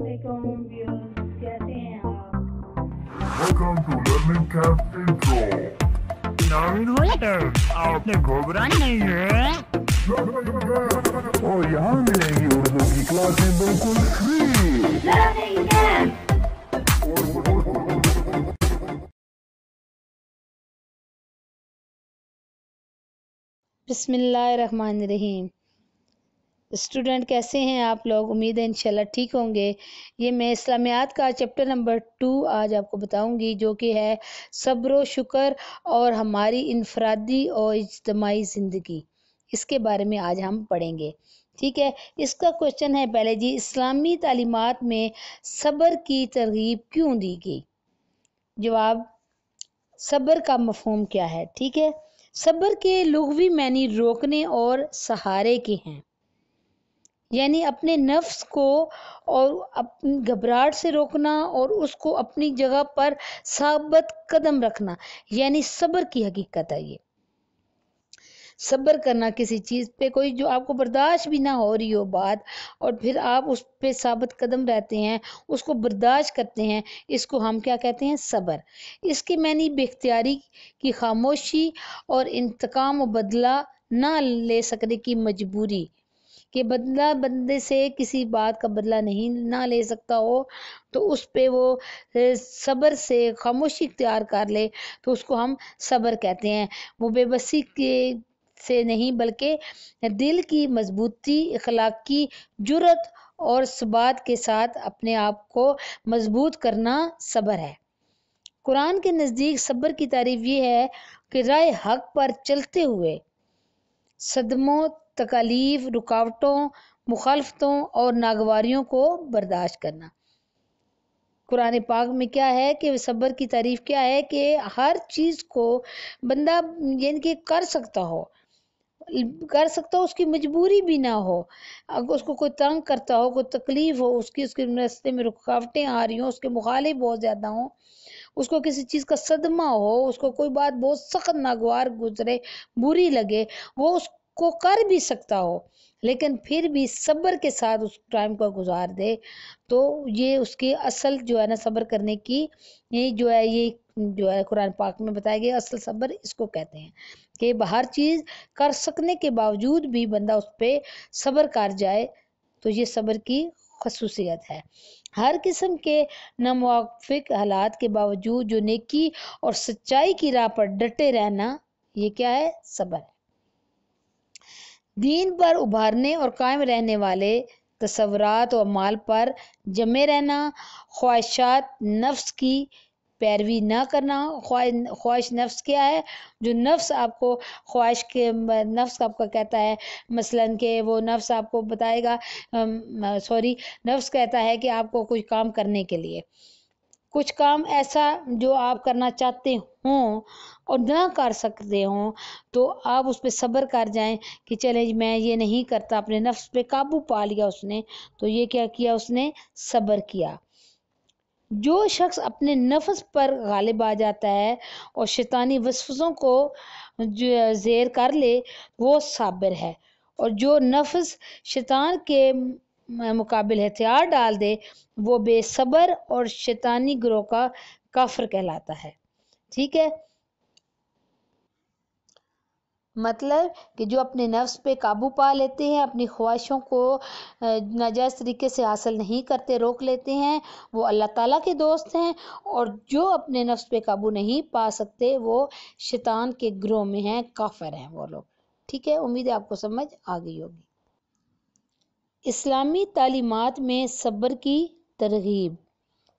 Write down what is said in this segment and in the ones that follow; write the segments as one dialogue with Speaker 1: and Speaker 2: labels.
Speaker 1: और यहाँ उर्दू की क्लासें बिल्कुल फ्री बिस्मिल्लाह रहमान रहीम स्टूडेंट कैसे हैं आप लोग उम्मीद है इंशाल्लाह ठीक होंगे ये मैं इस्लामियात का चैप्टर नंबर टू आज आपको बताऊंगी जो कि है सब्र शुक्र और हमारी इनफरादी और इज्तमाही ज़िंदगी इसके बारे में आज हम पढ़ेंगे ठीक है इसका क्वेश्चन है पहले जी इस्लामी तालीमत में सब्र की तरगीब क्यों दी गई जवाब सब्र का मफहम क्या है ठीक है सब्र के लघवी मैनी रोकने और सहारे के हैं यानी अपने नफ्स को और अपनी घबराहट से रोकना और उसको अपनी जगह पर साबत कदम रखना यानी सब्र की हकीकत है ये सब्र करना किसी चीज़ पे कोई जो आपको बर्दाश्त भी ना हो रही हो बात और फिर आप उस पर साबित कदम रहते हैं उसको बर्दाश्त करते हैं इसको हम क्या कहते हैं सब्र इसके मैंने बेख्तियारी की खामोशी और इंतकाम बदला ना ले सकने की मजबूरी कि बदला बंदे से किसी बात का बदला नहीं ना ले सकता हो तो उस पर वो सब्र से खामोशी इख्तियार कर ले तो उसको हम सब्र कहते हैं वो बेबसी के से नहीं बल्कि दिल की मजबूती अखलाकी जुरत और सबात के साथ अपने आप को मजबूत करना सब्र है कुरान के नज़दीक सब्र की तारीफ ये है कि राय हक पर चलते हुए सदमों तकालीफ रुकावटों मुखालफतों और नागवारियों को बर्दाश्त करना कुरान पाक में क्या है कि सब्र की तारीफ क्या है कि हर चीज़ को बंदा यानी कि कर सकता हो कर सकता हो उसकी मजबूरी भी ना हो अगर उसको कोई तंग करता हो कोई तकलीफ़ हो उसकी उसके रास्ते में रुकावटें आ रही हों उसके मुखालिफ बहुत ज़्यादा हों उसको किसी चीज़ का सदमा हो उसको कोई बात बहुत सख्त नागवार गुजरे बुरी लगे वो उस को कर भी सकता हो लेकिन फिर भी सब्र के साथ उस टाइम को गुजार दे तो ये उसके असल जो है ना सब्र करने की ये जो है ये जो है कुरान पाक में बताया गया असल सब्र इसको कहते हैं कि हर चीज़ कर सकने के बावजूद भी बंदा उस पर सब्र कर जाए तो ये सब्र की खसूसियत है हर किस्म के नामवाफिक हालात के बावजूद जो नेकी और सच्चाई की राह पर डटे रहना ये क्या है सब्र है दीन पर उभारने और कायम रहने वाले तस्वरत और माल पर जमे रहना ख्वाहिशात नफ्स की पैरवी ना करना ख्वाहिश ख्वाहिश नफ्स क्या है जो नफ्स आपको ख्वाहिश के नफ्स आपका कहता है मसलन के वो नफ्स आपको बताएगा सॉरी नफ्स कहता है कि आपको कुछ काम करने के लिए कुछ काम ऐसा जो आप करना चाहते हों और ना कर सकते हों तो आप उस पर सब्र कर जाएं कि चले मैं ये नहीं करता अपने नफ्स पे काबू पा लिया उसने तो ये क्या किया उसने सब्र किया जो शख्स अपने नफ्स पर गालिब आ जाता है और शैतानी वसफों को जो जेर कर ले वो साबिर है और जो नफ्स शैतान के मुकाबिल हथियार डाल दे वो बेसब्र और शैतानी ग्रोह का काफर कहलाता है ठीक है मतलब कि जो अपने नफ्स पे काबू पा लेते हैं अपनी ख्वाहिशों को नाजायज़ तरीके से हासिल नहीं करते रोक लेते हैं वो अल्लाह ताला के दोस्त हैं और जो अपने नफ्स पे काबू नहीं पा सकते वो शैतान के ग्रोह में हैं काफर हैं वो लोग ठीक है उम्मीद है आपको समझ आ गई होगी इस्लामी तालीमत में सब्र की तरगीब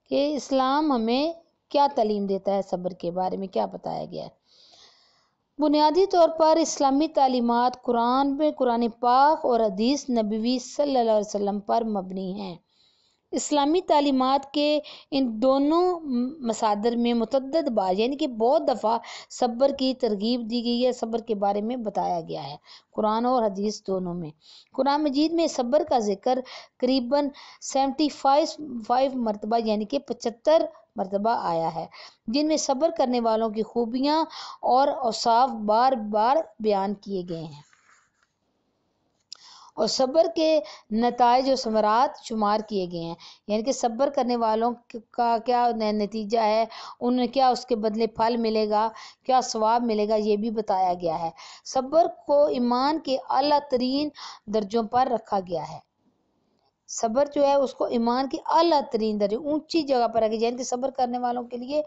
Speaker 1: कि इस्लाम हमें क्या तलीम देता है सब्र के बारे में क्या बताया गया है बुनियादी तौर पर इस्लामी तालीमत कुरान में कुरान पाक और हदीस नबी सल्लल्लाहु अलैहि वसल्लम पर मबनी हैं इस्लामी तलीमत के इन दोनों मसादर में मतद बार यानी कि बहुत दफ़ा सब्र की तरगीब दी गई है सब्र के बारे में बताया गया है कुरान और हदीस दोनों में कुरान मजीद में सब्र का जिक्र करीबन सेवेंटी फाइव फाइव मरतबा यानी कि पचहत्तर मरतबा आया है जिनमें सब्र करने वालों की खूबियाँ और अवसाफ बार बार बयान किए गए हैं और सब्र के नतज और समरात शुमार किए गए हैं यानी कि सब्र करने वालों का क्या नतीजा है उन्हें क्या उसके बदले फल मिलेगा क्या स्वाब मिलेगा ये भी बताया गया है सब्र को ईमान के अला तरीन दर्जों पर रखा गया है सब्र जो है उसको ईमान की अला तरीन दर ऊंची जगह पर रखी जाए कि सब्र करने वालों के लिए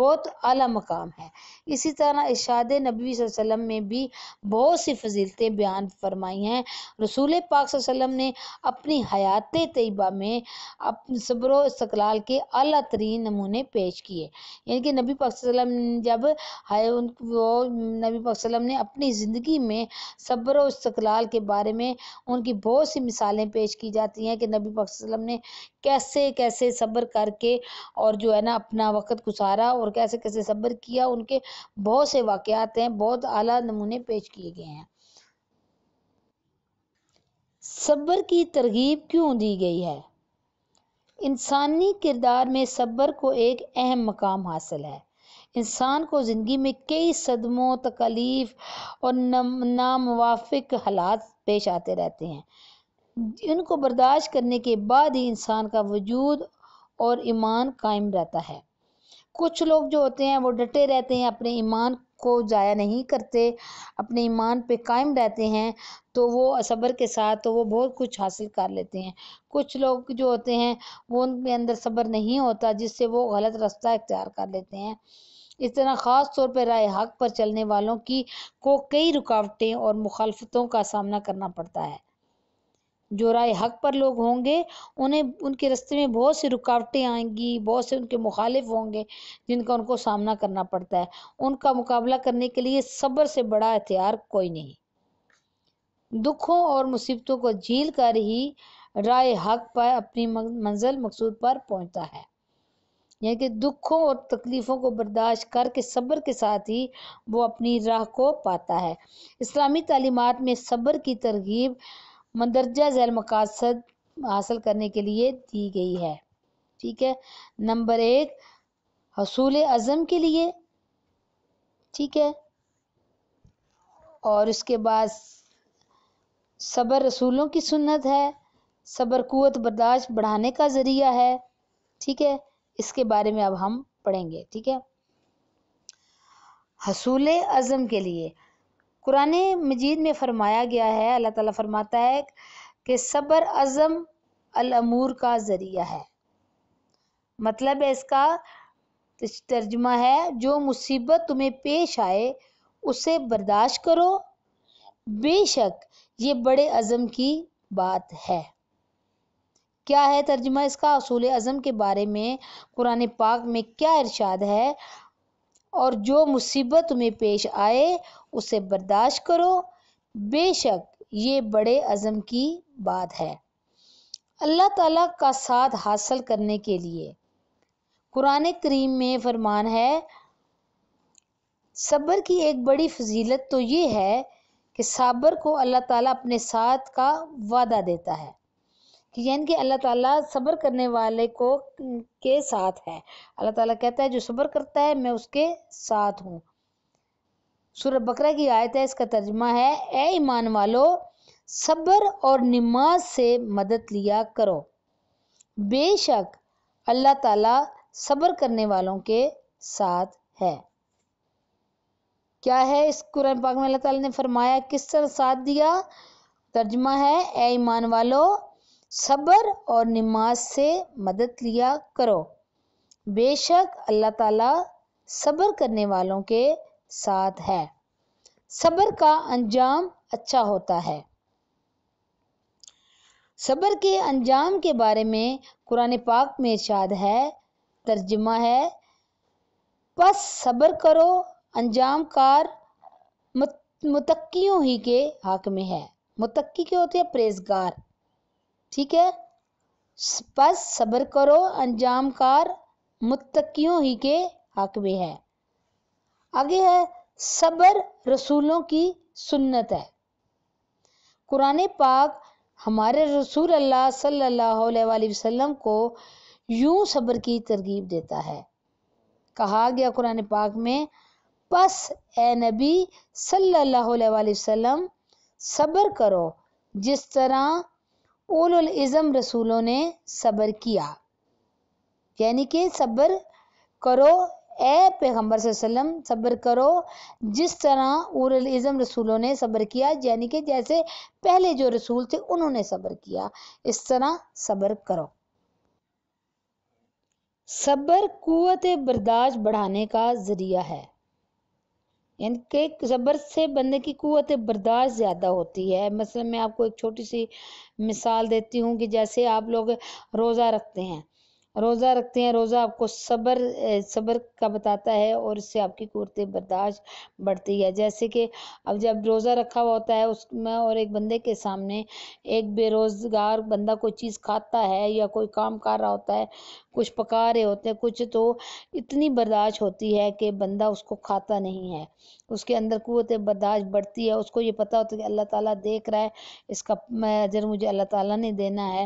Speaker 1: बहुत अला मकाम है इसी तरह इशाद नबी वसम में भी बहुत सी फजीलतें बयान फरमाई हैं रसूल पाक वसम ने अपनी हयात तयबा में अपने सब्र इस्तलाल के अला तरीन नमूने पेश किए यानी कि नबी पाक जब है उन वो नबी पाक वसम ने अपनी ज़िंदगी में सब्र इस्तलाल के बारे में उनकी बहुत सी मिसालें पेश की जाती हैं कि नबी वसल्लम ने कैसे कैसे सब्र करके और जो है ना अपना वक़्त गुजारा और कैसे कैसे सब्र किया उनके बहुत से वाक़ात हैं बहुत अला नमूने पेश किए गए हैं सब्र की तरगीब क्यों दी गई है इंसानी किरदार में सब्र को एक अहम मकाम हासिल है इंसान को ज़िंदगी में कई सदमों तकलीफ़ और नामवाफिक हालात पेश आते रहते हैं इनको बर्दाश्त करने के बाद ही इंसान का वजूद और ईमान कायम रहता है कुछ लोग जो होते हैं वो डटे रहते हैं अपने ईमान को ज़ाया नहीं करते अपने ईमान पे कायम रहते हैं तो वो सब्र के साथ तो वो बहुत कुछ हासिल कर लेते हैं कुछ लोग जो होते हैं वो उनके अंदर सब्र नहीं होता जिससे वो गलत रास्ता इख्तियार कर लेते हैं इस तरह ख़ास तौर पर राय हक पर चलने वालों की को कई रुकावटें और मुखालफतों का सामना करना पड़ता है जो राय हक पर लोग होंगे उन्हें उनके रस्ते में बहुत सी रुकावटें आएंगी बहुत से उनके मुखालिफ होंगे जिनका उनको सामना करना पड़ता है उनका मुकाबला करने के लिए सब्र से बड़ा हथियार कोई नहीं दुखों और मुसीबतों को झील कर ही राय हक पर अपनी मंजिल मकसूद पर पहुंचता है यानी कि दुखों और तकलीफ़ों को बर्दाश्त करके सब्र के साथ ही वो अपनी राह को पाता है इस्लामी तालीमत में सब्र की तरगीब मंदरजा झैल मकासद हासिल करने के लिए दी गई है ठीक है नंबर एक हसूल अज़म के लिए ठीक है और उसके बाद सबर रसूलों की सुन्नत है सबर कुत बर्दाश्त बढ़ाने का ज़रिया है ठीक है इसके बारे में अब हम पढ़ेंगे ठीक है हसूल अज़म के लिए कुरान मजीद में फ़रमाया गया है अल्लाह ताला फरमाता है कि सब्र अज़म अलमूर का ज़रिया है मतलब है इसका तर्जमा है जो मुसीबत तुम्हें पेश आए उसे बर्दाश्त करो बेशक ये बड़े अज़म की बात है क्या है तर्जमा इसका असूल अज़म के बारे में कुरान पाक में क्या इरशाद है और जो मुसीबत तुम्हें पेश आए उसे बर्दाश्त करो बेशक ये बड़े अज़म की बात है अल्लाह ताला का साथ हासिल करने के लिए कुरान करीम में फरमान है सब्र की एक बड़ी फजीलत तो ये है कि साबर को अल्लाह ताला अपने साथ का वादा देता है कि यानी कि अल्लाह ताला सब्र करने वाले को के साथ है अल्लाह ताला कहता है जो सब्र करता है मैं उसके साथ हूँ सूरह बकरा की आयत है इसका तर्जमा है ए ईमान वालो सब्र और नमाज से मदद लिया करो बेशक अल्लाह ताला सब्र करने वालों के साथ है क्या है इस कुरान पाक में अल्लाह ताला ने फरमाया किस तरह साथ दिया तर्जमा है ए ईमान वालों सब्र और नमाज से मदद लिया करो बेशक अल्लाह ताला सब्र करने वालों के साथ है सब्र का अंजाम अच्छा होता है सब्र के अंजाम के बारे में कुरान पाक में इर्शाद है तर्जमा है बस सब्र करो अंजाम कार मुतकियों ही के हक में है मुतक्की के होते हैं प्रेजगार ठीक है बस सब्र करो अंजाम कार मुतकियों ही के हक में है आगे है सब्र रसूलों की सुन्नत है कुरान पाक हमारे रसूल अल्लाह सल्लल्लाहु अलैहि वसल्लम को यूं सब्र की तरगीब देता है कहा गया कुरान पाक में बस ए नबी सल्लल्लाहु अलैहि वसल्लम सब्र करो जिस तरह उलम रसूलों ने सब्र किया यानी कि सब्र करो ए पैगम्बर वसल्लम सब्र करो जिस तरह उलम रसूलों ने सब्र किया यानी कि जैसे पहले जो रसूल थे उन्होंने सब्र किया इस तरह सब्र करो सब्र कुत बर्दाश्त बढ़ाने का ज़रिया है यानी कि ज़बर से बंदे की कुत बर्दाश्त ज़्यादा होती है मसलन मैं आपको एक छोटी सी मिसाल देती हूँ कि जैसे आप लोग रोज़ा रखते हैं रोज़ा रखते हैं रोज़ा आपको सब्र सब्र का बताता है और इससे आपकी कुर्ते बर्दाश्त बढ़ती है जैसे कि अब जब रोज़ा रखा हुआ होता है उसमें और एक बंदे के सामने एक बेरोज़गार बंदा कोई चीज़ खाता है या कोई काम कर रहा होता है कुछ पका रहे होते हैं कुछ तो इतनी बर्दाश्त होती है कि बंदा उसको खाता नहीं है उसके अंदर कुत बर्दाश्त बढ़ती है उसको ये पता होता है कि अल्लाह ताला देख रहा है इसका अजर मुझे अल्लाह ताला ने देना है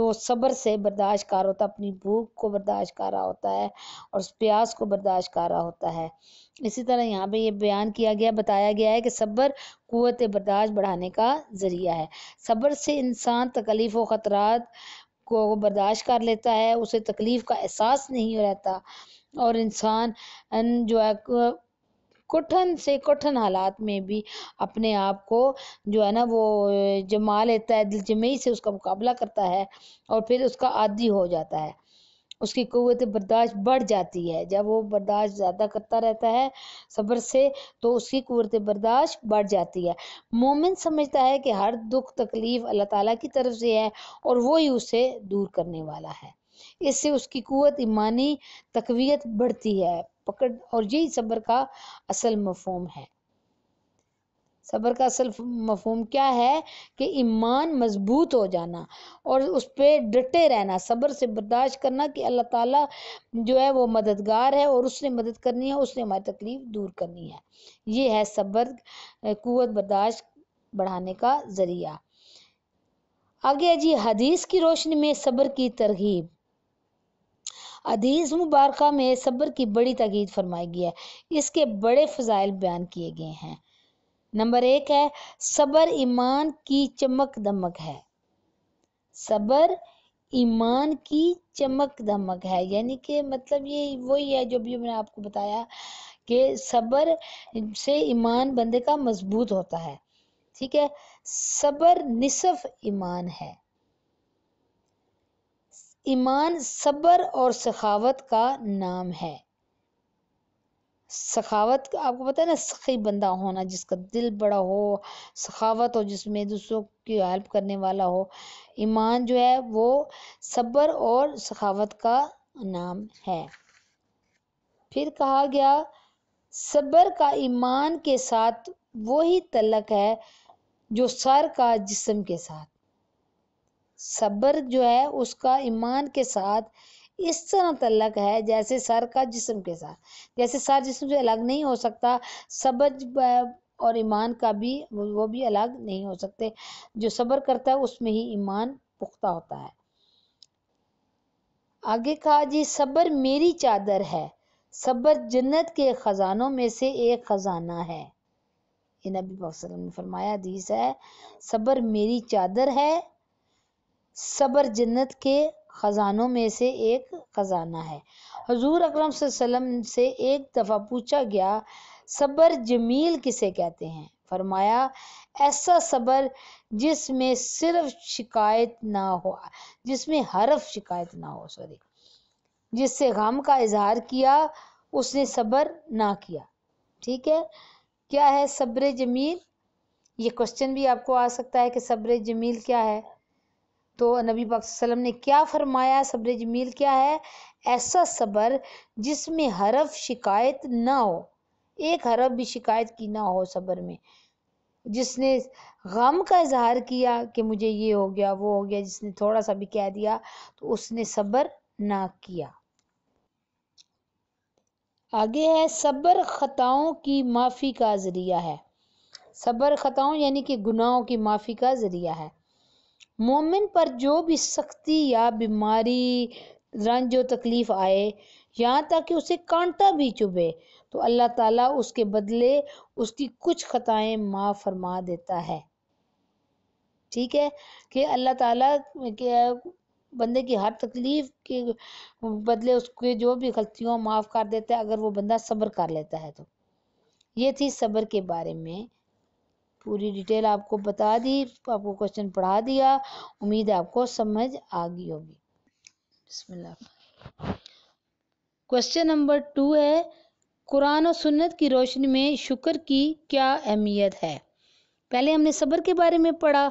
Speaker 1: तो वो सब्र से बर्दाश्त कर होता अपनी भूख को बर्दाश्त कर रहा होता है और उस प्यास को बर्दाश्त कर रहा होता है इसी तरह यहाँ पे ये बयान किया गया बताया गया है कि सब्र कुत बर्दाश्त बढ़ाने का ज़रिया है सब्र से इंसान तकलीफ़ व ख़तरात को बर्दाश्त कर लेता है उसे तकलीफ़ का एहसास नहीं रहता और इंसान जो है कठिन से कठिन हालात में भी अपने आप को जो है ना वो जमा लेता है दिलजमी से उसका मुकाबला करता है और फिर उसका आदि हो जाता है उसकी क़वत बर्दाश्त बढ़ जाती है जब वो बर्दाश्त ज़्यादा करता रहता है सब्र से तो उसकी कुत बर्दाश्त बढ़ जाती है मोमिन समझता है कि हर दुख तकलीफ़ अल्लाह ताला की तरफ से है और वो ही उसे दूर करने वाला है इससे उसकी कुत ईमानी तकवीत बढ़ती है पकड़ और यही सब्र का असल मफहम है सब्र का असल मफहम क्या है कि ईमान मजबूत हो जाना और उस पर डटे रहना सब्र से बर्दाश्त करना कि अल्लाह ताला जो है वो मददगार है और उसने मदद करनी है उसने हमारी तकलीफ दूर करनी है ये है सब्र कुत बर्दाश्त बढ़ाने का ज़रिया आगे जी हदीस की रोशनी में सब्र की तरगीब अदीस मुबारक में सब्र की बड़ी तगीद फरमाई गई है इसके बड़े फ़जाइल बयान किए गए हैं नंबर एक है सब्र ईमान की चमक दमक है सब्र ईमान की चमक दमक है यानी कि मतलब ये वही है जो भी मैंने आपको बताया कि सब्र से ईमान बंदे का मजबूत होता है ठीक है सब्र निसफ ईमान है ईमान सब्र और सखावत का नाम है सखावत आपको पता है ना सखी बंदा होना जिसका दिल बड़ा हो सखावत हो जिसमें दूसरों की हेल्प करने वाला हो ईमान जो है वो सब्र और सखावत का नाम है फिर कहा गया सब्र का ईमान के साथ वही तलक है जो सर का जिस्म के साथ सब्र जो है उसका ईमान के साथ इस तरह तलक है जैसे सर का जिस्म के साथ जैसे सर जिस्म से अलग नहीं हो सकता सब्र और ईमान का भी वो भी अलग नहीं हो सकते जो सब्र करता है उसमें ही ईमान पुख्ता होता है आगे कहा जी सब्र मेरी चादर है सब्र जन्नत के ख़जानों में से एक ख़जाना है नबी ने फरमाया दीस है सब्र मेरी चादर है सबर जन्नत के ख़जानों में से एक ख़जाना है हजूर अकरम से एक दफ़ा पूछा गया सबर जमील किसे कहते हैं फरमाया ऐसा सबर जिसमें सिर्फ शिकायत ना हो जिसमें हरफ शिकायत ना हो सॉरी जिससे गम का इजहार किया उसने सबर ना किया ठीक है क्या है सब्र जमील ये क्वेश्चन भी आपको आ सकता है कि सब्र जमील क्या है तो नबी पाक ने क्या फरमाया सब्र जमील क्या है ऐसा सब्र जिसमें हरफ शिकायत ना हो एक हरफ भी शिकायत की ना हो सब्र में जिसने गम का इजहार किया कि मुझे ये हो गया वो हो गया जिसने थोड़ा सा भी कह दिया तो उसने सब्र ना किया आगे है सब्र ख़ताओं की माफ़ी का ज़रिया है सब्र ख़ताओं यानी कि गुनाहों की माफ़ी का ज़रिया है मोमिन पर जो भी सख्ती या बीमारी रंज तकलीफ़ आए यहाँ तक कि उसे कांटा भी चुभे तो अल्लाह ताला उसके बदले उसकी कुछ खताएं माफ़ फरमा देता है ठीक है कि अल्लाह ताला के बंदे की हर तकलीफ़ के बदले उसके जो भी गलतियों माफ़ कर देता है अगर वो बंदा सब्र कर लेता है तो ये थी सब्र के बारे में पूरी डिटेल आपको बता दी आपको क्वेश्चन पढ़ा दिया उम्मीद है आपको समझ आ गई होगी बिस्मिल्लाह क्वेश्चन नंबर टू है कुरान और सुन्नत की रोशनी में शुक्र की क्या अहमियत है पहले हमने सब्र के बारे में पढ़ा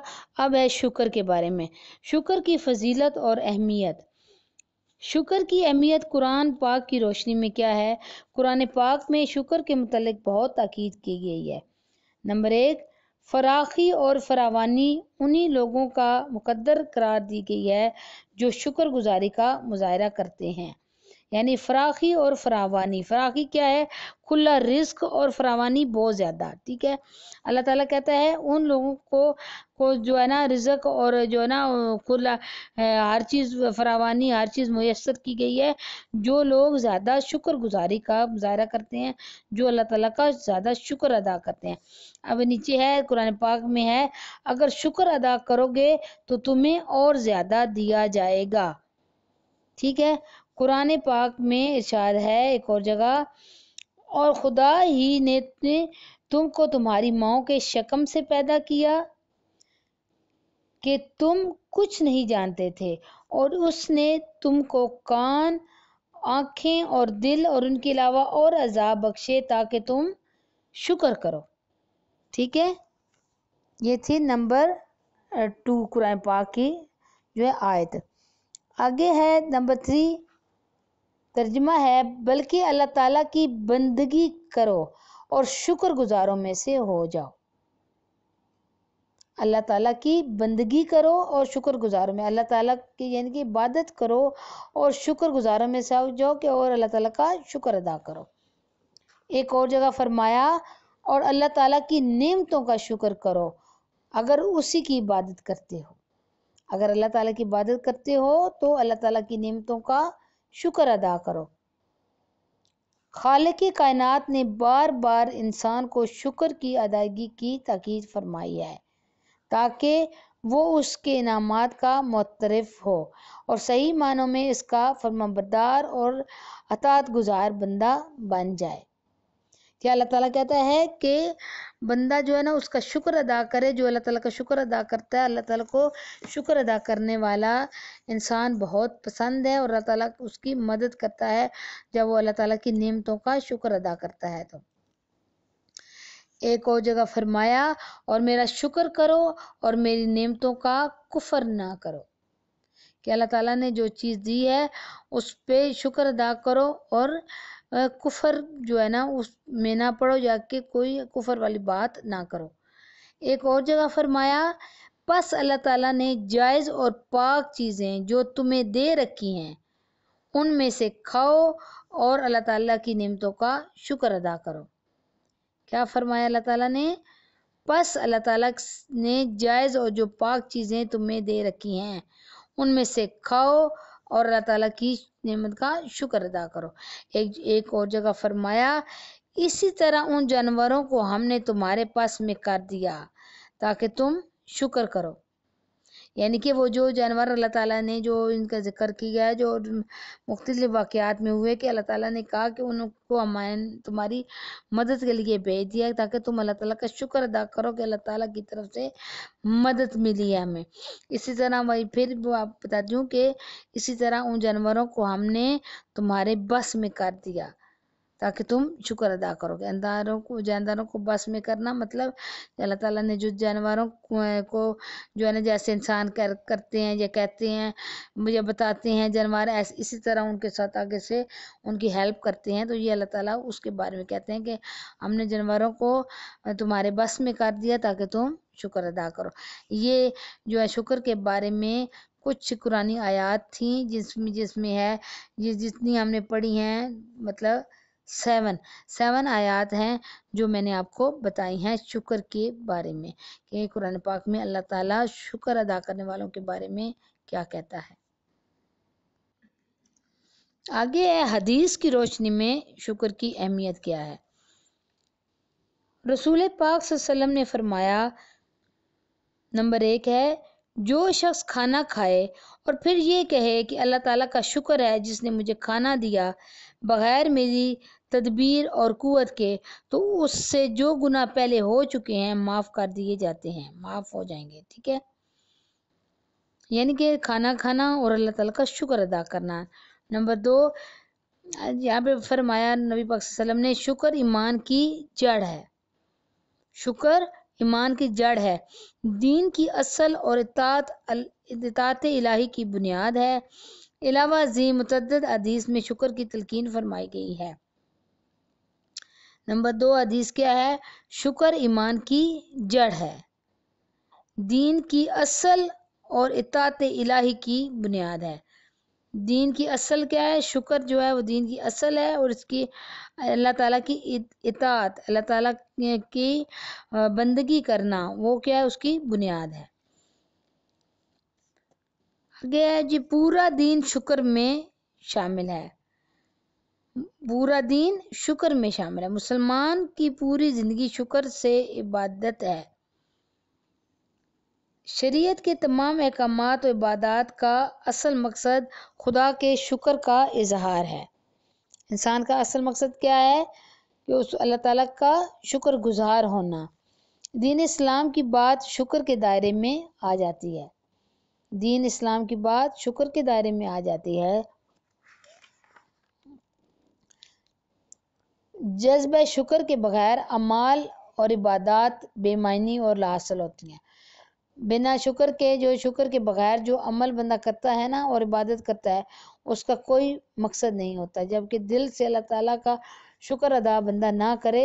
Speaker 1: अब है शुक्र के बारे में शुक्र की फजीलत और अहमियत शुक्र की अहमियत कुरान पाक की रोशनी में क्या है कुरान पाक में शुक्र के मतलब बहुत ताकीद की गई है नंबर एक फराखी और फरावानी उन्हीं लोगों का मुकद्दर करार दी गई है जो शुक्रगुजारी का मुजाहरा करते हैं यानी फराखी और फरावानी फराखी क्या है खुला रिस्क और फरावानी बहुत ज़्यादा ठीक है अल्लाह ताला कहता है उन लोगों को को जो है ना रिजक और जो है ना खुला हर चीज़ फरावानी हर चीज़ मैसर की गई है जो लोग ज़्यादा शुक्रगुजारी का मुजाहरा करते हैं जो अल्लाह ताला का ज़्यादा शुक्र अदा करते हैं अब नीचे है कुरान पाक में है अगर शुक्र अदा करोगे तो तुम्हें और ज़्यादा दिया जाएगा ठीक है कुरान पाक में इशाद है एक और जगह और खुदा ही ने तुमको तुम्हारी माओ के शकम से पैदा किया कि तुम कुछ नहीं जानते थे और उसने तुमको कान आखें और दिल और उनके अलावा और अजाब बख्शे ताकि तुम शुक्र करो ठीक है ये थी नंबर टू कुरान पाक की जो है आयत आगे है नंबर थ्री तर्जमा है बल्कि अल्लाह ताला की बंदगी करो और शुक्र गुजारों में से हो जाओ अल्लाह ताला की बंदगी करो और शुक्र गुजारों में अल्लाह ताला की यानी कि इबादत करो और शुक्र गुजारों में से हो जाओ कि और अल्लाह ताला का शुक्र अदा करो एक और जगह फरमाया और अल्लाह ताला की नेमतों का शुक्र करो अगर उसी की इबादत करते हो अगर अल्लाह ताला की इबादत करते हो तो अल्लाह ताला की नेमतों का शुक्र अदा करो खाल की कायनात ने बार बार इंसान को शुक्र की अदायगी की तकीद फरमाई है ताकि वो उसके इनाम का मतरफ हो और सही मानों में इसका फरमाबरदार और अतात गुजार बंदा बन जाए क्या अल्लाह ताला कहता है कि बंदा जो है ना उसका शुक्र अदा करे जो अल्लाह ताला का शुक्र अदा करता है अल्लाह ताला को शुक्र अदा करने वाला इंसान बहुत पसंद है और अल्लाह ताला उसकी मदद करता है जब वो अल्लाह ताला की नियमतों का शुक्र अदा करता है तो एक और जगह फरमाया और मेरा शुक्र करो और मेरी नियमतों का कुफर ना करो कि अल्लाह ताला ने जो चीज़ दी है उस पर शुक्र अदा करो और कुफर जो है ना उस में ना पढ़ो जाके कोई कुफर वाली बात ना करो एक और जगह फरमाया बस अल्लाह ताला ने जायज़ और पाक चीज़ें जो तुम्हें दे रखी हैं उनमें से खाओ और अल्लाह ताला की नियमतों का शुक्र अदा करो क्या फरमाया अल्लाह ताला ने बस अल्लाह ताला ने जायज़ और जो पाक चीज़ें तुम्हें दे रखी हैं उनमें से खाओ और अल्लाह ताला की नेमत का शुक्र अदा करो एक एक और जगह फरमाया इसी तरह उन जानवरों को हमने तुम्हारे पास में कर दिया ताकि तुम शुक्र करो यानी कि वो जो जानवर अल्लाह ताला ने जो इनका जिक्र किया है जो मुख्तलि वाक़ात में हुए कि अल्लाह ताला ने कहा कि उनको अमान तुम्हारी मदद के लिए भेज दिया ताकि तुम अल्लाह ताला का शुक्र अदा करो कि अल्लाह ताला की तरफ से मदद मिली है हमें इसी तरह वही फिर आप बताती हूँ कि इसी तरह उन जानवरों को हमने तुम्हारे बस में कर दिया ताकि तुम शुक्र अदा करो जानदारों को जानदारों को बस में करना मतलब अल्लाह ताला ने जो जानवरों को जो है ना जैसे इंसान कर करते हैं या कहते हैं मुझे बताते हैं जानवर ऐसे इसी तरह उनके साथ आगे से उनकी हेल्प करते हैं तो ये अल्लाह ताला उसके बारे में कहते हैं कि हमने जानवरों को तुम्हारे बस में कर दिया ताकि तुम शुक्र अदा करो ये जो है शुक्र के बारे में कुछ कुरानी आयात थी जिसमें जिसमें है जिस जितनी हमने पढ़ी हैं मतलब सेवन सेवन आयात हैं जो मैंने आपको बताई हैं शुक्र के बारे में कि कुरान पाक में अल्लाह ताला शुक्र अदा करने वालों के बारे में क्या कहता है आगे है हदीस की रोशनी में शुक्र की अहमियत क्या है रसूल पाक सल्लम ने फरमाया नंबर एक है जो शख्स खाना खाए और फिर ये कहे कि अल्लाह ताला का शुक्र है जिसने मुझे खाना दिया बग़ैर मेरी तदबीर और कुत के तो उससे जो गुना पहले हो चुके हैं माफ़ कर दिए जाते हैं माफ़ हो जाएंगे ठीक है यानी कि खाना खाना और अल्लाह ताला का शुक्र अदा करना नंबर दो यहाँ पे फरमाया नबी पाक ने शुक्र ईमान की जड़ है शुक्र ईमान की जड़ है दीन की असल और इतात इलाही की बुनियाद है अलावा जी मुतद अदीस में शुक्र की तलकिन फरमाई गई है नंबर दो हदीस क्या है शुक्र ईमान की जड़ है दीन की असल और इतात इलाही की बुनियाद है दीन की असल क्या है शुक्र जो है वो दीन की असल है और इसकी अल्लाह ताला की इतात अल्लाह ताला की बंदगी करना वो क्या है उसकी बुनियाद है आगे है जी पूरा दीन शुक्र में शामिल है पूरा दिन शुक्र में शामिल है मुसलमान की पूरी ज़िंदगी शुक्र से इबादत है शरीयत के तमाम अहकाम और इबादत का असल मकसद खुदा के शुक्र का इजहार है इंसान का असल मकसद क्या है कि उस अल्लाह ताला का शुक्र गुजार होना दीन इस्लाम की बात शुक्र के दायरे में आ जाती है दीन इस्लाम की बात शुक्र के दायरे में आ जाती है जज्ब शुक्र के बगैर अमाल और इबादत बेमानी और लासल होती हैं बिना शुक्र के जो शुक्र के बगैर जो अमल बंदा करता है ना और इबादत करता है उसका कोई मकसद नहीं होता जबकि दिल से अल्लाह ताला का शुक्र अदा बंदा ना करे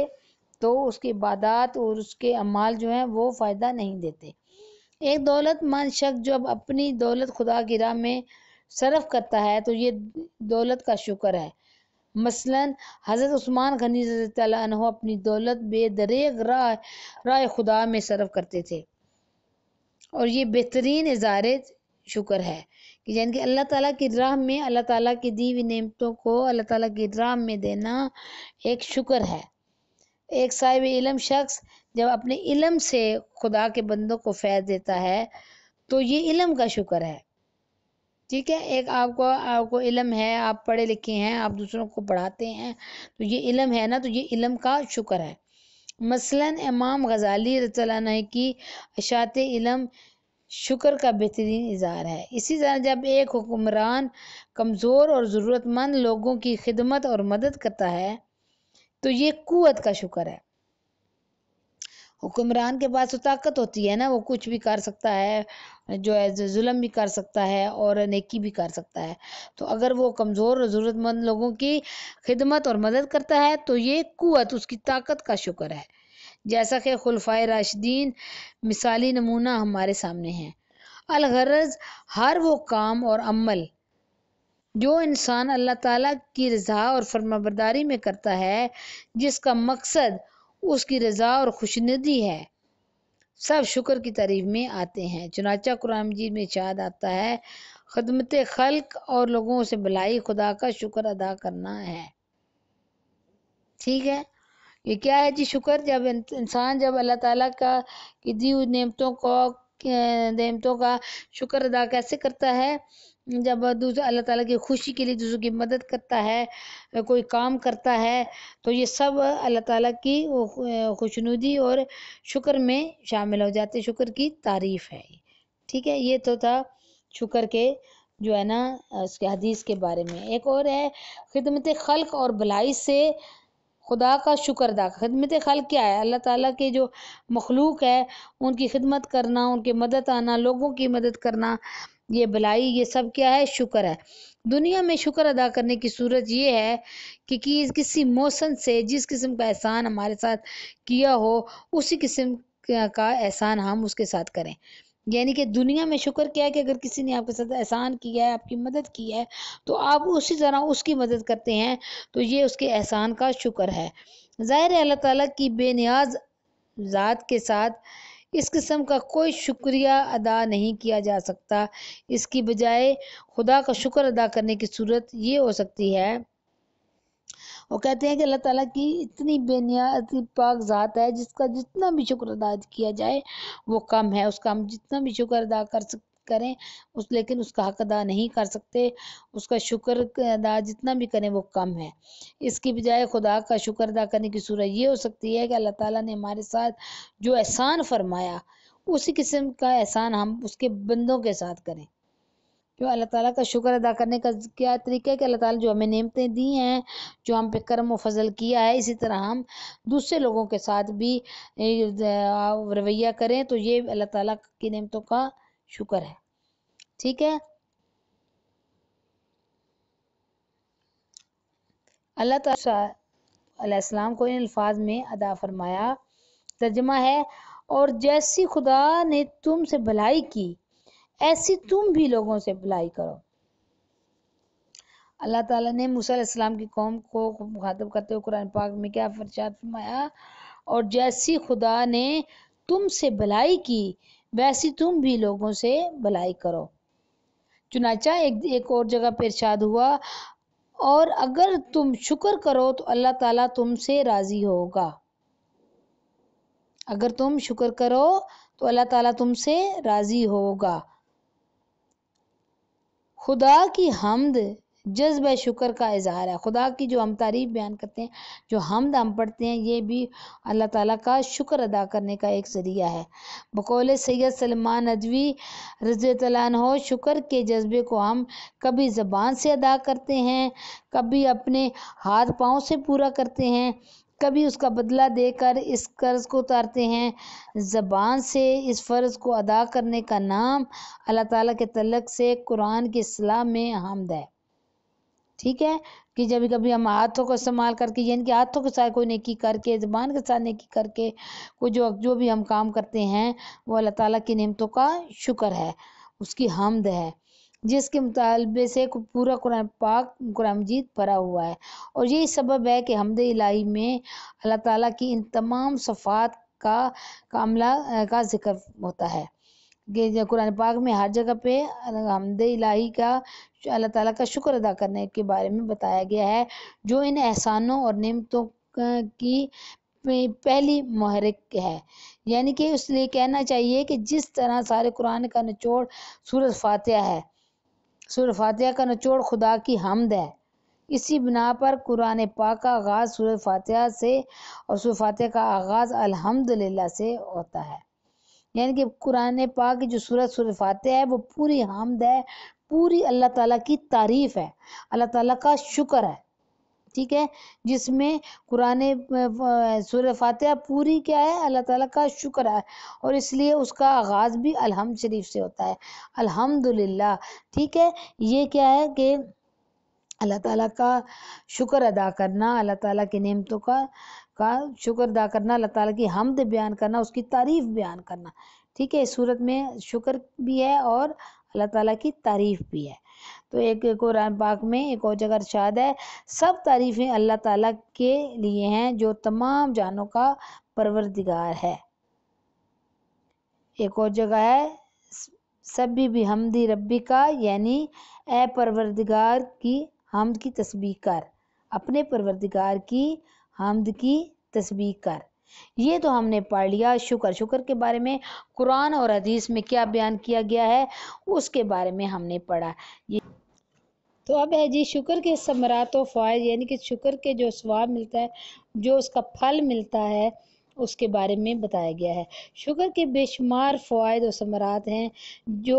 Speaker 1: तो उसकी इबादत और उसके अमाल जो हैं वो फ़ायदा नहीं देते एक दौलतमंद शख्स जब अपनी दौलत खुदा की राह में सरफ करता है तो ये दौलत का शुक्र है मसलन हज़रत उस्मान गनी अपनी दौलत बेदरेग राह खुदा में सर्व करते थे और ये बेहतरीन इज़ार शुक्र है कि यानी कि अल्लाह ताला की राह में अल्लाह ताला की दी हुई नेमतों को अल्लाह ताला की राह में देना एक शुक्र है एक साहिब इलम शख्स जब अपने इलम से खुदा के बंदों को फैज देता है तो ये इलम का शुक्र है ठीक है एक आपको आपको इलम है आप पढ़े लिखे हैं आप दूसरों को पढ़ाते हैं तो ये इलम है ना तो ये इलम का शुक्र है मसलन इमाम गजाली रतलान की अशात इलम शुक्र का बेहतरीन इजहार है इसी तरह जब एक हुक्मरान कमज़ोर और ज़रूरतमंद लोगों की खिदमत और मदद करता है तो ये कुत का शुक्र है हुक्मरान के पास तो ताकत होती है ना वो कुछ भी कर सकता है जो है जुल्म भी कर सकता है और नेकी भी कर सकता है तो अगर वो कमज़ोर और ज़रूरतमंद लोगों की खिदमत और मदद करता है तो ये कुत उसकी ताकत का शुक्र है जैसा कि खुलफा राशिदीन मिसाली नमूना हमारे सामने हैं अलगरज हर वो काम और अमल जो इंसान अल्लाह ताला की रज़ा और फर्माबरदारी में करता है जिसका मकसद उसकी रज़ा और खुशनदी है सब शुक्र की तारीफ में आते हैं चुनाचा कुरान जी में शाद आता है खदमत खल्क और लोगों से भलाई खुदा का शुक्र अदा करना है ठीक है ये क्या है जी शुक्र जब इंसान जब अल्लाह ताला का की दी हुई नियमतों को नियमतों का शुक्र अदा कैसे करता है जब दूसरा अल्लाह ताला की खुशी के लिए दूसरों की मदद करता है कोई काम करता है तो ये सब अल्लाह ताला की खुशनुदी और शुक्र में शामिल हो जाते शुक्र की तारीफ़ है ठीक है ये तो था शुक्र के जो है ना उसके हदीस के बारे में एक और है खिदमत खल्क और भलाई से खुदा का शुक्र अदा खिदमत खल क्या है अल्लाह ताला के जो मखलूक है उनकी खिदमत करना उनकी मदद आना लोगों की मदद करना ये भलाई ये सब क्या है शुक्र है दुनिया में शुक्र अदा करने की सूरत ये है कि, कि किसी मौसम से जिस किस्म का एहसान हमारे साथ किया हो उसी किस्म का एहसान हम उसके साथ करें यानी कि दुनिया में शुक्र क्या है कि अगर किसी ने आपके साथ एहसान किया है आपकी मदद की है तो आप उसी तरह उसकी मदद करते हैं तो ये उसके एहसान का शुक्र है ज़ाहिर अल्लाह ताला की बेनियाज ज़ात के साथ इस किस्म का कोई शुक्रिया अदा नहीं किया जा सकता इसकी बजाय खुदा का शुक्र अदा करने की सूरत ये हो सकती है वो कहते हैं कि अल्लाह ताला की इतनी बेनियात पाक ज़ात है जिसका जितना भी शुक्र अदा किया जाए वो कम है उसका हम जितना भी शुक्र अदा कर सक करें उस लेकिन उसका हक अदा नहीं कर सकते उसका शुक्र अदा जितना भी करें वो कम है इसकी बजाय खुदा का शुक्र अदा करने की सूरत ये हो सकती है कि अल्लाह ताला ने हमारे साथ जो एहसान फरमाया उसी किस्म का एहसान हम उसके बंदों के साथ करें जो अल्लाह ताला का शुक्र अदा करने का क्या तरीका है कि अल्लाह ताला जो हमें नेमतें दी हैं जो हम पे कर्म व फजल किया है इसी तरह हम दूसरे लोगों के साथ भी रवैया करें तो ये अल्लाह ताला की नेमतों का शुक्र है ठीक है अल्लाह तलाम को इन अल्फाज में अदा फरमाया तर्जमा है और जैसी खुदा ने तुम से भलाई की ऐसी तुम भी लोगों से भलाई करो अल्लाह ताला ने मूसम की कौम को मुखातब करते हुए कुरान पाक में क्या फरशात फरमाया और जैसी खुदा ने तुम से भलाई की वैसी तुम भी लोगों से भलाई करो चुनाचा एक एक और जगह पर हुआ और अगर तुम शुक्र करो तो अल्लाह ताला तुमसे राज़ी होगा अगर तुम शुक्र करो तो अल्लाह ताला तुमसे राज़ी होगा खुदा की हमद जज्ब शुक्र का इजहार है खुदा की जो हम तारीफ बयान करते हैं जो हम हम पढ़ते हैं ये भी अल्लाह ताला का शुक्र अदा करने का एक ज़रिया है बकौल सैद सलमान अजवी रज हो शुक्र के जज्बे को हम कभी ज़बान से अदा करते हैं कभी अपने हाथ पाँव से पूरा करते हैं कभी उसका बदला देकर इस कर्ज़ को उतारते हैं ज़बान से इस फ़र्ज़ को अदा करने का नाम अल्लाह ताला के तलक से कुरान की सलाह में हमद है ठीक है कि जब कभी हम हाथों को इस्तेमाल करके यानी कि हाथों के साथ कोई नेकी करके ज़बान के साथ नेकी करके कोई जो जो भी हम काम करते हैं वो अल्लाह ताला की नियमतों का शुक्र है उसकी हमद है जिसके मुतालबे से पूरा कुरान पाक कुरान मजीद भरा हुआ है और यही सबब है कि हमद इलाही में अल्लाह ताला की इन तमाम सफ़ात का कामला का जिक्र होता है कि कुरान पाक में हर जगह पे हमद इलाही का अल्लाह ताला का शुक्र अदा करने के बारे में बताया गया है जो इन एहसानों और नियमतों की पहली महरक है यानी कि इसलिए कहना चाहिए कि जिस तरह सारे कुरान का निचोड़ सूरत फातिहा है सूरत फातिहा का निचोड़ खुदा की हमद है इसी बिना पर कुरान पाक का आगाज़ सूरत फातिहा से और सूरत फातिहा का आगाज़ अल्हम्दुलिल्लाह से होता है यानी कि कुरान पाक की जो सूरत सूर फातह है वो पूरी हामद है पूरी अल्लाह ताला की तारीफ़ है अल्लाह ताला का शुक्र है ठीक है जिसमें कुरान सूर्य फातह पूरी क्या है अल्लाह ताला का शुक्र है और इसलिए उसका आगाज़ भी अलहम शरीफ से होता है अल्हम्दुलिल्लाह ठीक है ये क्या है कि अल्लाह ताला का शुक्र अदा करना अल्लाह ताला की नेमतों का का शुक्र अदा करना अल्लाह ताला की हमद बयान करना उसकी तारीफ़ बयान करना ठीक है इस सूरत में शुक्र भी है और अल्लाह ताला की तारीफ़ भी है तो एक कुरान पाक में एक और जगह इरशाद है सब तारीफ़ें अल्लाह ताला के लिए हैं जो तमाम जानों का परवरदिगार है एक और जगह है सभी भी हमदी रब्बी का यानी ए परवरदिगार की हमद की तस्बीह कर अपने परवरदिगार की हमद की तस्वीर कर ये तो हमने पढ़ लिया शुक्र शुक्र के बारे में कुरान और हदीस में क्या बयान किया गया है उसके बारे में हमने पढ़ा ये तो अब है जी शुक्र के समरात व फ़ायद यानी कि शुक्र के जो स्वाब मिलता है जो उसका फल मिलता है उसके बारे में बताया गया है शुगर के बेशुमार फ़वाद और समरात हैं जो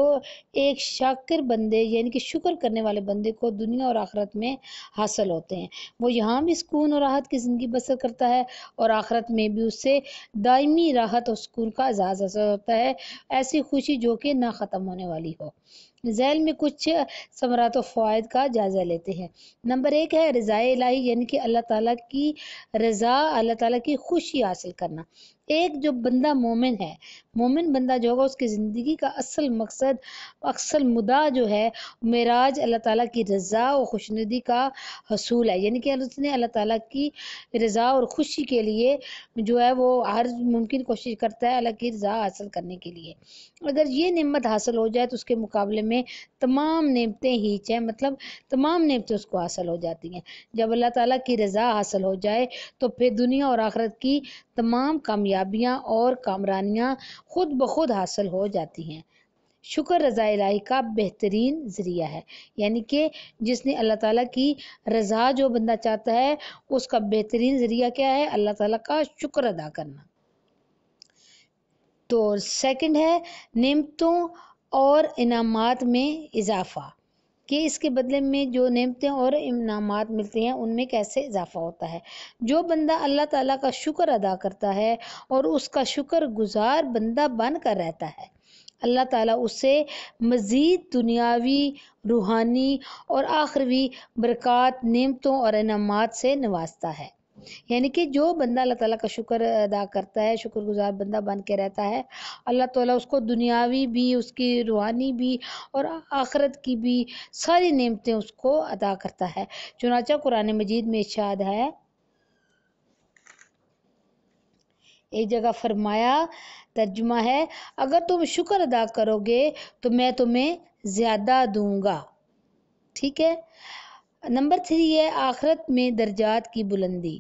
Speaker 1: एक शाकर बंदे यानी कि शुक्र करने वाले बंदे को दुनिया और आखरत में हासिल होते हैं वो यहाँ भी सुकून और राहत की ज़िंदगी बसर करता है और आखरत में भी उससे दायमी राहत और सुकून का एजाज़ हासिल होता है ऐसी खुशी जो कि ना ख़त्म होने वाली हो जैल में कुछ समरात फ़वाद का जायज़ा लेते हैं नंबर एक है रज़ा इलाही यानी कि अल्लाह ताला की रज़ा अल्लाह ताला की खुशी हासिल करना एक जो बंदा मोमिन है मोमिन बंदा जो होगा उसकी ज़िंदगी का असल मकसद अक्सल मुदा जो है मराज अल्लाह ताला की रज़ा और खुशनदी का हसूल है यानी कि उसने अल्लाह ताला की रज़ा और खुशी के लिए जो है वो हर मुमकिन कोशिश करता है अल्लाह की रज़ा हासिल करने के लिए अगर ये नमत हासिल हो जाए तो उसके मुकाबले में तमाम नमतें हीच हैं मतलब तमाम नमतें उसको हासिल हो जाती हैं जब अल्लाह ताला की रज़ा हासिल हो जाए तो फिर दुनिया और आखरत की तमाम कामयाबियाँ और कामरानियाँ खुद ब खुद हासिल हो जाती हैं शुक्र रज़ा इलाही का बेहतरीन ज़रिया है यानी कि जिसने अल्लाह ताला की रज़ा जो बंदा चाहता है उसका बेहतरीन ज़रिया क्या है अल्लाह ताला का शुक्र अदा करना तो सेकंड है नियमतों और इनामात में इजाफा कि इसके बदले में जो नमतें और इनाम मिलते हैं उनमें कैसे इजाफा होता है जो बंदा अल्लाह ताला का शुक्र अदा करता है और उसका शुक्र गुजार बंदा बन कर रहता है अल्लाह ताला उसे मज़ीद दुनियावी रूहानी और आखिरवी बरक़ात नमतों और इनाम से नवाजता है यानी कि जो बंदा अल्लाह ताला का शुक्र अदा करता है शुक्रगुजार बंदा बन के रहता है अल्लाह ताला उसको दुनियावी भी उसकी रूहानी भी और आखरत की भी सारी नेमतें उसको अदा करता है चुनाचा कुरान मजीद में इशाद है एक जगह फरमाया तर्जुमा है अगर तुम शुक्र अदा करोगे तो मैं तुम्हें ज़्यादा दूंगा ठीक है नंबर थ्री है आखरत में दर्जात की बुलंदी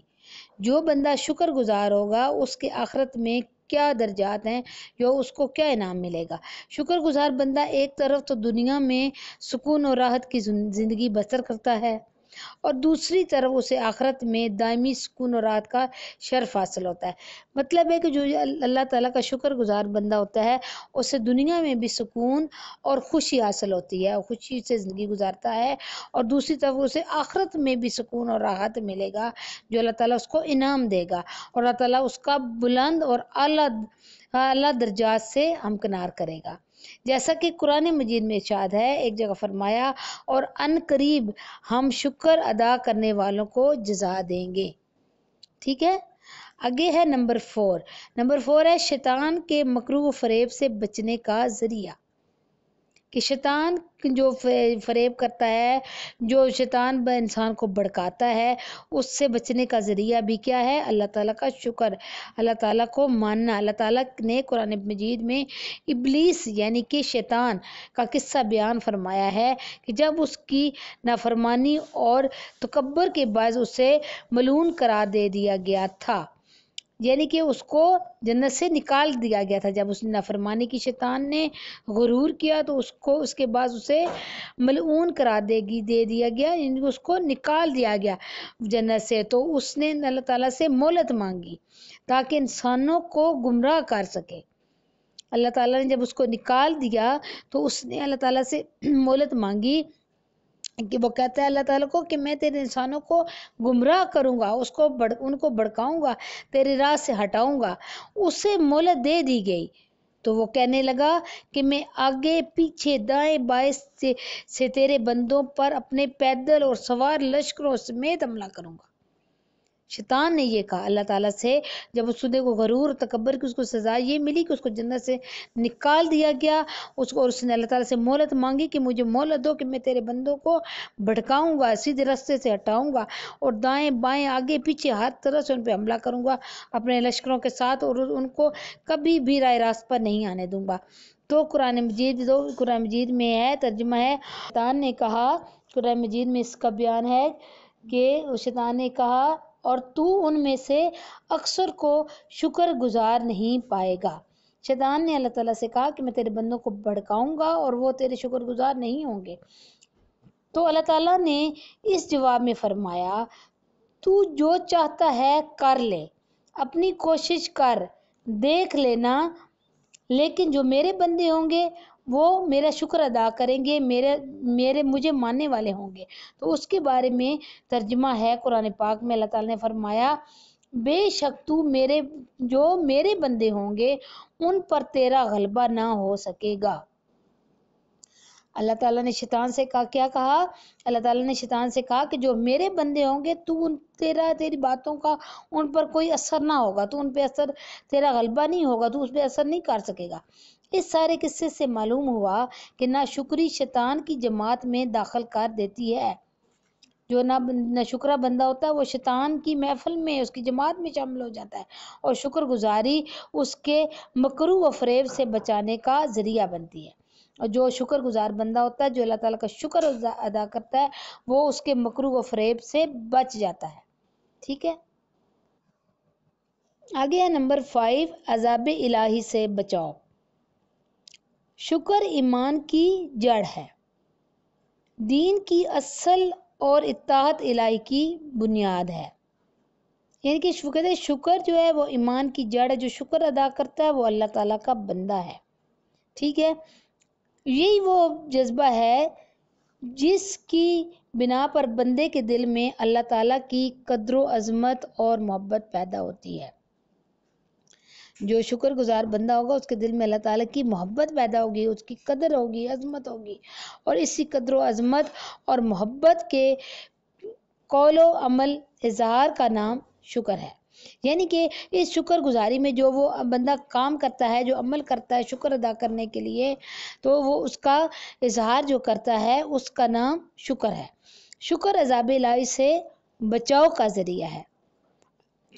Speaker 1: जो बंदा शुक्र गुज़ार होगा उसके आखरत में क्या दर्जात हैं जो उसको क्या इनाम मिलेगा शुक्र गुज़ार बंदा एक तरफ तो दुनिया में सुकून और राहत की ज़िंदगी बसर करता है और दूसरी तरफ उसे आखरत में दायमी सुकून और रात का शर्फ हासिल होता है मतलब है कि जो अल्लाह ताला का शुक्र गुजार बंदा होता है उसे दुनिया में भी सुकून और खुशी हासिल होती है और खुशी से ज़िंदगी गुजारता है और दूसरी तरफ उसे आखरत में भी सुकून और राहत मिलेगा जो अल्लाह ताला उसको इनाम देगा और अल्लाह ताला उसका बुलंद और अला अला दर्जात से हमकनार करेगा जैसा कि कुरान मजीद में शाद है एक जगह फरमाया और अन करीब हम शुक्र अदा करने वालों को जजा देंगे ठीक है आगे है नंबर फोर नंबर फोर है शैतान के मकरू फरेब से बचने का ज़रिया कि शैतान जो फरेब करता है जो शैतान ब इंसान को भड़काता है उससे बचने का ज़रिया भी क्या है अल्लाह ताला का शुक्र अल्लाह ताला को मानना अल्लाह ताला ने कुरान मजीद में इबलीस यानी कि शैतान का किस्सा बयान फरमाया है कि जब उसकी नाफरमानी और तकबर के बाद उसे मलून करार दे दिया गया था यानी कि उसको जन्नत से निकाल दिया गया था जब उसने नाफरमानी की शैतान ने गुरूर किया तो उसको उसके बाद उसे मलून करा देगी दे दिया गया यानी उसको निकाल दिया गया जन्नत से तो उसने अल्लाह ताला से मोहलत मांगी ताकि इंसानों को गुमराह कर सके अल्लाह ताला ने जब उसको निकाल दिया तो उसने अल्लाह ताला से मोहलत मांगी कि वो कहता है अल्लाह ताला को कि मैं तेरे इंसानों को गुमराह करूँगा उसको बड़ उनको भड़काऊँगा तेरे राह से हटाऊँगा उसे मोहलत दे दी गई तो वो कहने लगा कि मैं आगे पीछे दाएं बाएं से, से तेरे बंदों पर अपने पैदल और सवार लश्करों समेत हमला करूँगा शैतान ने यह कहा अल्लाह ताला से जब उस सुने को गरूर तकबर की उसको सज़ा ये मिली कि उसको जन्नत से निकाल दिया गया उसको और उसने अल्लाह ताला से मोहलत मांगी कि मुझे मोहलत दो कि मैं तेरे बंदों को भटकाऊंगा सीधे रास्ते से हटाऊंगा और दाएं बाएं आगे पीछे हर तरह से उन पर हमला करूंगा अपने लश्करों के साथ और उनको कभी भी राय रास्त पर नहीं आने दूंगा तो कुरान मजीद दो कुरान मजीद में है तर्जमा है शैतान ने कहा कुरान मजीद में इसका बयान है कि शैतान ने कहा और तू उनमें से अक्सर को शुक्र गुजार नहीं पाएगा शैतान ने अल्लाह ताला से कहा कि मैं तेरे बंदों को भड़काऊंगा और वो तेरे शुक्र गुजार नहीं होंगे तो अल्लाह ताला ने इस जवाब में फरमाया तू जो चाहता है कर ले अपनी कोशिश कर देख लेना लेकिन जो मेरे बंदे होंगे वो मेरा शुक्र अदा करेंगे मेरे मेरे मुझे मानने वाले होंगे तो उसके बारे में तर्जमा है कुरान पाक में अल्लाह ताला ने फरमाया बेशक तू मेरे जो मेरे बंदे होंगे उन पर तेरा गलबा ना हो सकेगा अल्लाह ताला ने शैतान से कहा क्या कहा अल्लाह ताला ने शैतान से कहा कि जो मेरे बंदे होंगे तू उन तेरा तेरी बातों का उन पर कोई असर ना होगा तू उन पे असर तेरा गलबा नहीं होगा तू उस पर असर नहीं कर सकेगा इस सारे किस्से से मालूम हुआ कि नाशुक्री शैतान की जमात में दाखिल कर देती है जो ना शुक्र बंदा होता है वो शैतान की महफल में उसकी जमात में शामिल हो जाता है और शुक्रगुजारी उसके मकरू व फरेब से बचाने का ज़रिया बनती है और जो शुक्रगुजार बंदा होता है जो अल्लाह ताला का शुक्र अदा करता है वो उसके मकरू व फरेब से बच जाता है ठीक है आगे है नंबर फाइव अजाब इलाही से बचाओ शुक्र ईमान की जड़ है दीन की असल और इतात इलाई की बुनियाद है यानी कि है शुक्र जो है वो ईमान की जड़ है जो शुक्र अदा करता है वो अल्लाह ताला का बंदा है ठीक है यही वो जज्बा है जिसकी बिना पर बंदे के दिल में अल्लाह ताला की कद्र अजमत और मोहब्बत पैदा होती है जो शुक्रगुजार बंदा होगा उसके दिल में अल्लाह ताला की मोहब्बत पैदा होगी उसकी कदर होगी अजमत होगी और इसी कदर अजमत और मोहब्बत के कौलो अमल इजहार का नाम शुक्र है यानी कि इस शुक्र गुजारी में जो वो बंदा काम करता है जो अमल करता है शुक्र अदा करने के लिए तो वो उसका इजहार जो करता है उसका नाम शुक्र है शुक्र अजाब लाई से बचाव का ज़रिया है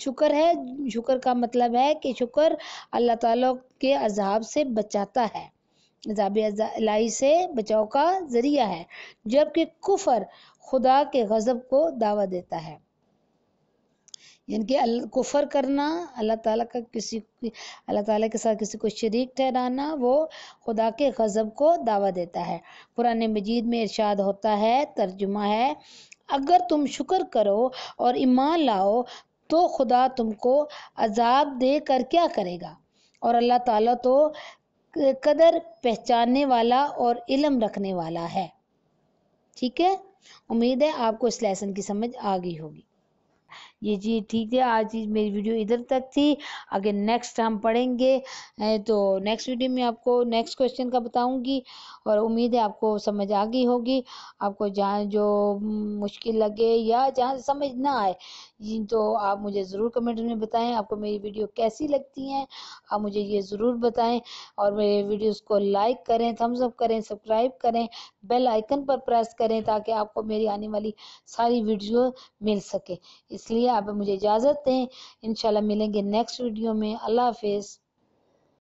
Speaker 1: शुक्र है शुक्र का मतलब है कि शुक्र अल्लाह ताला के अजाब से बचाता है अजाब लाई से बचाव का जरिया है जबकि कुफर खुदा के गज़ब को दावा देता है यानी कि कुफर करना अल्लाह ताला का किसी अल्लाह ताला के साथ किसी को शरीक ठहराना वो खुदा के गज़ब को दावा देता है पुराने मजीद में इरशाद होता है तर्जुमा है अगर तुम शुक्र करो और ईमान लाओ तो खुदा तुमको अजाब दे कर क्या करेगा और अल्लाह ताला तो कदर पहचानने वाला और इलम रखने वाला है ठीक है उम्मीद है आपको इस लेसन की समझ आ गई होगी ये जी ठीक है आज चीज़ मेरी वीडियो इधर तक थी अगर नेक्स्ट हम पढ़ेंगे तो नेक्स्ट वीडियो में आपको नेक्स्ट क्वेश्चन का बताऊंगी और उम्मीद है आपको समझ आ गई होगी आपको जहाँ जो मुश्किल लगे या जहाँ समझ ना आए तो आप मुझे ज़रूर कमेंट में बताएं आपको मेरी वीडियो कैसी लगती हैं आप मुझे ये ज़रूर बताएं और मेरे वीडियोस को लाइक करें थम्स अप करें सब्सक्राइब करें बेल आइकन पर प्रेस करें ताकि आपको मेरी आने वाली सारी वीडियो मिल सके इसलिए आप मुझे इजाज़त दें इन मिलेंगे नेक्स्ट वीडियो में अल्लाह हाफिज़